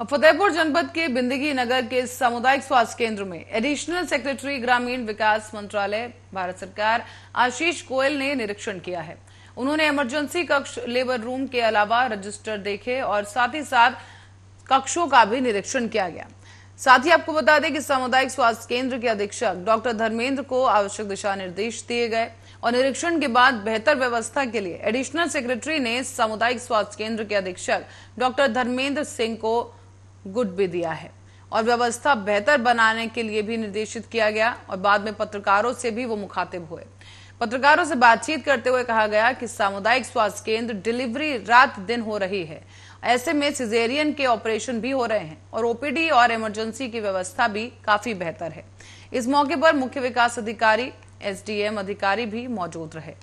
अब फतेहपुर जनपद के बिंदगी नगर के सामुदायिक स्वास्थ्य केंद्र में एडिशनल सेक्रेटरी ग्रामीण विकास मंत्रालय भारत सरकार आशीष गोयल ने निरीक्षण किया है उन्होंने इमरजेंसी कक्ष लेबर रूम के अलावा रजिस्टर देखे और साथ ही साथ कक्षों का भी निरीक्षण किया गया साथ ही आपको बता दें कि सामुदायिक स्वास्थ्य केंद्र के अधीक्षक डॉक्टर धर्मेंद्र को आवश्यक दिशा निर्देश दिए गए और निरीक्षण के बाद बेहतर व्यवस्था के लिए एडिशनल सेक्रेटरी ने सामुदायिक स्वास्थ्य केंद्र के अधीक्षक डॉक्टर धर्मेंद्र सिंह को गुड भी दिया है और व्यवस्था बेहतर बनाने के लिए भी निर्देशित किया गया और बाद में पत्रकारों से भी वो मुखातिब हुए पत्रकारों से बातचीत करते हुए कहा गया कि सामुदायिक स्वास्थ्य केंद्र डिलीवरी रात दिन हो रही है ऐसे में सिजेरियन के ऑपरेशन भी हो रहे हैं और ओपीडी और इमरजेंसी की व्यवस्था भी काफी बेहतर है इस मौके पर मुख्य विकास अधिकारी एसडीएम अधिकारी भी मौजूद रहे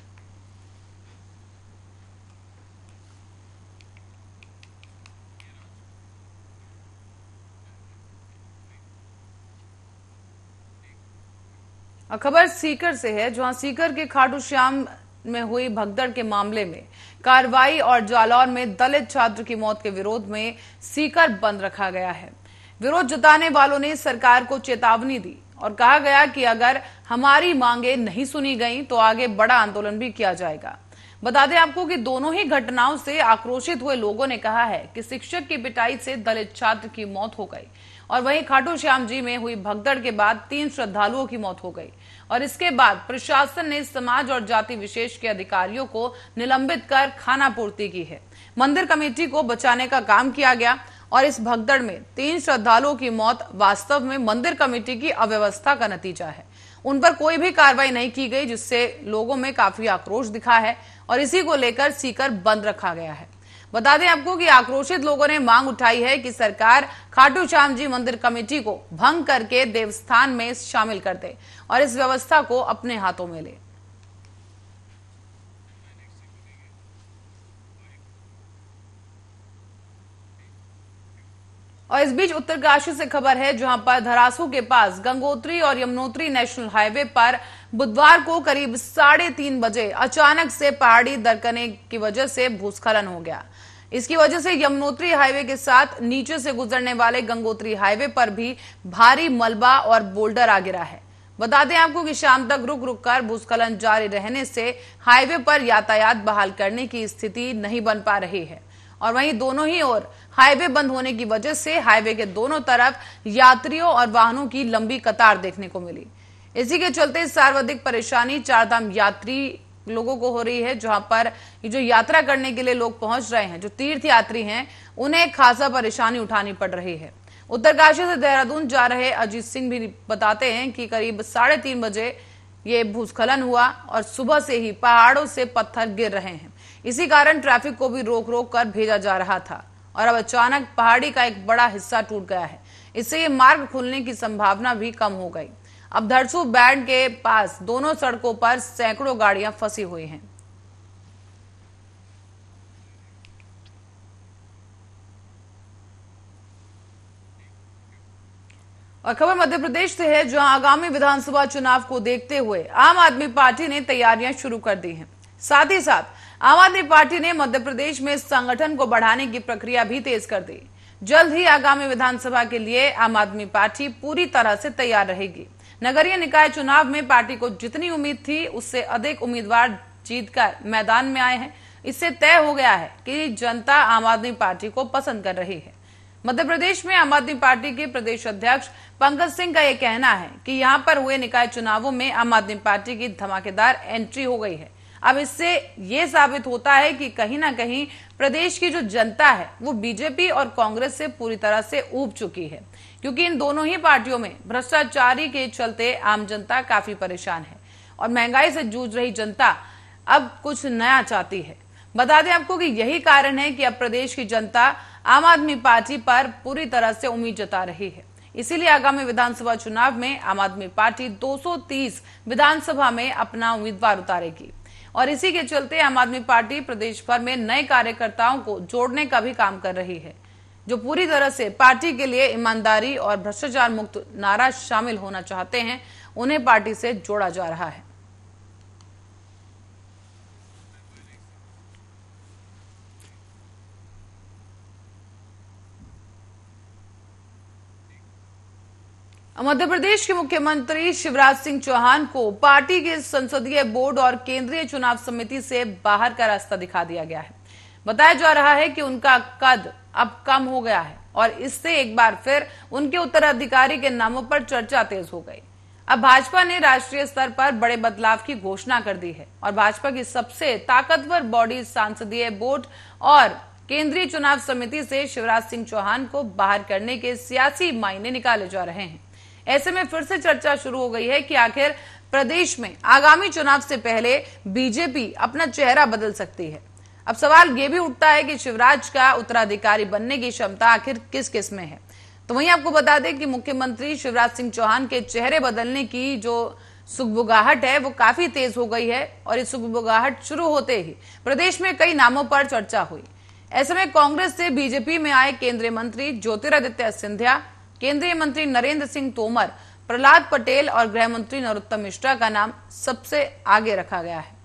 खबर सीकर से है जहां सीकर के खाटू श्याम में हुई भगदड़ के मामले में कार्रवाई और जालौर में दलित छात्र की मौत के विरोध में सीकर बंद रखा गया है विरोध जताने वालों ने सरकार को चेतावनी दी और कहा गया कि अगर हमारी मांगे नहीं सुनी गई तो आगे बड़ा आंदोलन भी किया जाएगा बता दें आपको कि दोनों ही घटनाओं से आक्रोशित हुए लोगों ने कहा है कि शिक्षक की पिटाई से दलित छात्र की मौत हो गई और वहीं खाटू श्याम जी में हुई भगदड़ के बाद तीन श्रद्धालुओं की मौत हो गई और इसके बाद प्रशासन ने समाज और जाति विशेष के अधिकारियों को निलंबित कर खाना पूर्ति की है मंदिर कमेटी को बचाने का काम किया गया और इस भगदड़ में तीन श्रद्धालुओं की मौत वास्तव में मंदिर कमेटी की अव्यवस्था का नतीजा है उन पर कोई भी कार्रवाई नहीं की गई जिससे लोगों में काफी आक्रोश दिखा है और इसी को लेकर सीकर बंद रखा गया है बता दें आपको कि आक्रोशित लोगों ने मांग उठाई है कि सरकार खाटू श्याम जी मंदिर कमेटी को भंग करके देवस्थान में शामिल कर दे और इस व्यवस्था को अपने हाथों में ले और इस बीच उत्तरकाशी से खबर है जहां पर धरासू के पास गंगोत्री और यमुनोत्री नेशनल हाईवे पर बुधवार को करीब साढ़े तीन बजे अचानक से पहाड़ी दरकने की वजह से भूस्खलन हो गया इसकी वजह से यमुनोत्री हाईवे के साथ नीचे से गुजरने वाले गंगोत्री हाईवे पर भी भारी मलबा और बोल्डर आ गिरा है बता दें आपको कि शाम तक रुक रुक कर भूस्खलन जारी रहने से हाईवे पर यातायात बहाल करने की स्थिति नहीं बन पा रही है और वहीं दोनों ही ओर हाईवे बंद होने की वजह से हाईवे के दोनों तरफ यात्रियों और वाहनों की लंबी कतार देखने को मिली इसी के चलते सर्वाधिक परेशानी चारधाम यात्री लोगों को हो रही है जहां पर ये जो यात्रा करने के लिए लोग पहुंच रहे हैं जो तीर्थ यात्री हैं उन्हें खासा परेशानी उठानी पड़ रही है उत्तरकाशी से देहरादून जा रहे अजीत सिंह भी बताते हैं कि करीब साढ़े तीन बजे ये भूस्खलन हुआ और सुबह से ही पहाड़ों से पत्थर गिर रहे हैं इसी कारण ट्रैफिक को भी रोक रोक कर भेजा जा रहा था और अब अचानक पहाड़ी का एक बड़ा हिस्सा टूट गया है इससे ये मार्ग खुलने की संभावना भी कम हो गई अब धरसू बैंड के पास दोनों सड़कों पर सैकड़ों गाड़ियां फंसी हुई हैं और खबर मध्य प्रदेश से है जहां आगामी विधानसभा चुनाव को देखते हुए आम आदमी पार्टी ने तैयारियां शुरू कर दी हैं साथ ही साथ आम आदमी पार्टी ने मध्य प्रदेश में संगठन को बढ़ाने की प्रक्रिया भी तेज कर दी जल्द ही आगामी विधानसभा के लिए आम आदमी पार्टी पूरी तरह से तैयार रहेगी नगरीय निकाय चुनाव में पार्टी को जितनी उम्मीद थी उससे अधिक उम्मीदवार जीतकर मैदान में आए हैं इससे तय हो गया है कि जनता आम आदमी पार्टी को पसंद कर रही है मध्य प्रदेश में आम आदमी पार्टी के प्रदेश अध्यक्ष पंकज सिंह का यह कहना है कि यहां पर हुए निकाय चुनावों में आम आदमी पार्टी की धमाकेदार एंट्री हो गई है अब इससे ये साबित होता है कि कहीं ना कहीं प्रदेश की जो जनता है वो बीजेपी और कांग्रेस से पूरी तरह से ऊब चुकी है क्योंकि इन दोनों ही पार्टियों में भ्रष्टाचारी के चलते आम जनता काफी परेशान है और महंगाई से जूझ रही जनता अब कुछ नया चाहती है बता दें आपको कि यही कारण है कि अब प्रदेश की जनता आम आदमी पार्टी पर पूरी तरह से उम्मीद जता रही है इसीलिए आगामी विधानसभा चुनाव में आम आदमी पार्टी 230 विधानसभा में अपना उम्मीदवार उतारेगी और इसी के चलते आम आदमी पार्टी प्रदेश भर में नए कार्यकर्ताओं को जोड़ने का भी काम कर रही है जो पूरी तरह से पार्टी के लिए ईमानदारी और भ्रष्टाचार मुक्त नारा शामिल होना चाहते हैं उन्हें पार्टी से जोड़ा जा रहा है मध्य प्रदेश के मुख्यमंत्री शिवराज सिंह चौहान को पार्टी के संसदीय बोर्ड और केंद्रीय चुनाव समिति से बाहर का रास्ता दिखा दिया गया है बताया जा रहा है कि उनका कद अब कम हो गया है और इससे एक बार फिर उनके उत्तराधिकारी के नामों पर चर्चा तेज हो गई अब भाजपा ने राष्ट्रीय स्तर पर बड़े बदलाव की घोषणा कर दी है और भाजपा की सबसे ताकतवर बॉडी सांसदीय बोर्ड और केंद्रीय चुनाव समिति से शिवराज सिंह चौहान को बाहर करने के सियासी मायने निकाले जा रहे हैं ऐसे में फिर से चर्चा शुरू हो गई है कि आखिर प्रदेश में आगामी चुनाव से पहले बीजेपी अपना चेहरा बदल सकती है अब सवाल यह भी उठता है कि शिवराज का उत्तराधिकारी बनने की क्षमता आखिर किस किस में है तो वहीं आपको बता दें कि मुख्यमंत्री शिवराज सिंह चौहान के चेहरे बदलने की जो सुखबुगाहट है वो काफी तेज हो गई है और इस सुखबुगाहट शुरू होते ही प्रदेश में कई नामों पर चर्चा हुई ऐसे में कांग्रेस से बीजेपी में आए केंद्रीय मंत्री ज्योतिरादित्य सिंधिया केंद्रीय मंत्री नरेंद्र सिंह तोमर प्रहलाद पटेल और गृह मंत्री नरोत्तम मिश्रा का नाम सबसे आगे रखा गया है